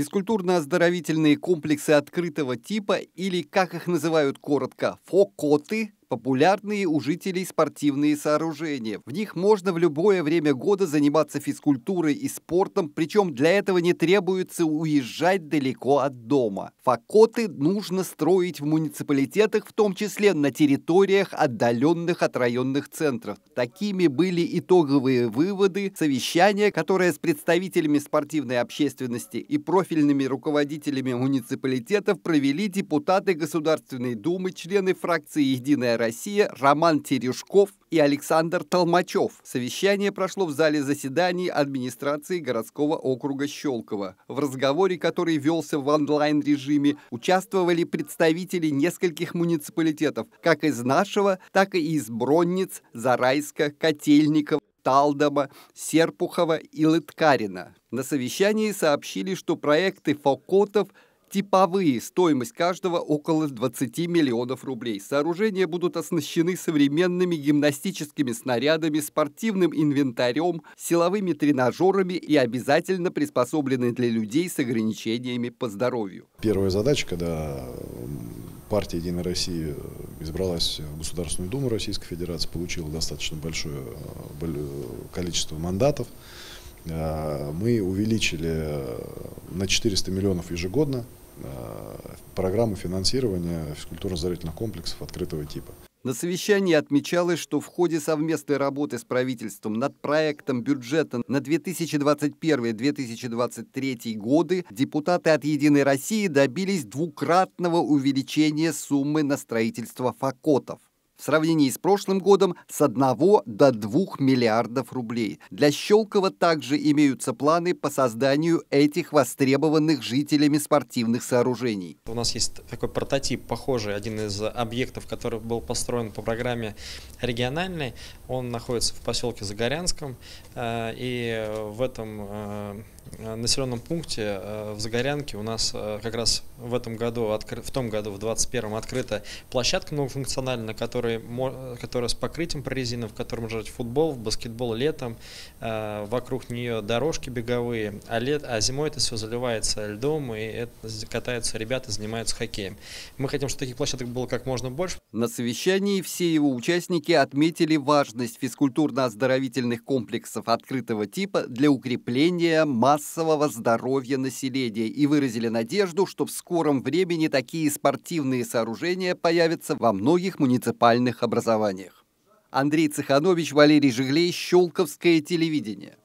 Физкультурно-оздоровительные комплексы открытого типа или, как их называют коротко, фокоты популярные у жителей спортивные сооружения. В них можно в любое время года заниматься физкультурой и спортом, причем для этого не требуется уезжать далеко от дома. Факоты нужно строить в муниципалитетах, в том числе на территориях, отдаленных от районных центров. Такими были итоговые выводы совещания, которое с представителями спортивной общественности и профильными руководителями муниципалитетов провели депутаты Государственной Думы, члены фракции «Единая Россия» Роман Терешков и Александр Толмачев. Совещание прошло в зале заседаний администрации городского округа Щелково. В разговоре, который велся в онлайн-режиме, участвовали представители нескольких муниципалитетов, как из нашего, так и из Бронниц, Зарайска, Котельникова, Талдома, Серпухова и Лыткарина. На совещании сообщили, что проекты Фокотов – типовые, стоимость каждого около 20 миллионов рублей. Сооружения будут оснащены современными гимнастическими снарядами, спортивным инвентарем, силовыми тренажерами и обязательно приспособлены для людей с ограничениями по здоровью. Первая задача, когда партия «Единая Россия» избралась в Государственную Думу Российской Федерации, получила достаточно большое э, количество мандатов, э, мы увеличили э, на 400 миллионов ежегодно э, программы финансирования физкультурно-здоровительных комплексов открытого типа. На совещании отмечалось, что в ходе совместной работы с правительством над проектом бюджета на 2021-2023 годы депутаты от «Единой России» добились двукратного увеличения суммы на строительство факотов в сравнении с прошлым годом с 1 до 2 миллиардов рублей. Для Щелкова также имеются планы по созданию этих востребованных жителями спортивных сооружений. У нас есть такой прототип, похожий, один из объектов, который был построен по программе региональной. Он находится в поселке Загорянском, э, и в этом э, Э, населенном пункте э, в Загорянке у нас э, как раз в этом году, в том году, в 2021 открыта площадка многофункциональная, которая которая с покрытием прорезина, в котором жать футбол, баскетбол летом, вокруг нее дорожки беговые, а, лет, а зимой это все заливается льдом, и это катаются ребята, занимаются хоккеем. Мы хотим, чтобы таких площадок было как можно больше. На совещании все его участники отметили важность физкультурно-оздоровительных комплексов открытого типа для укрепления масс массового здоровья населения и выразили надежду, что в скором времени такие спортивные сооружения появятся во многих муниципальных образованиях. Андрей Цеханович, Валерий Жиглей, Щелковское телевидение.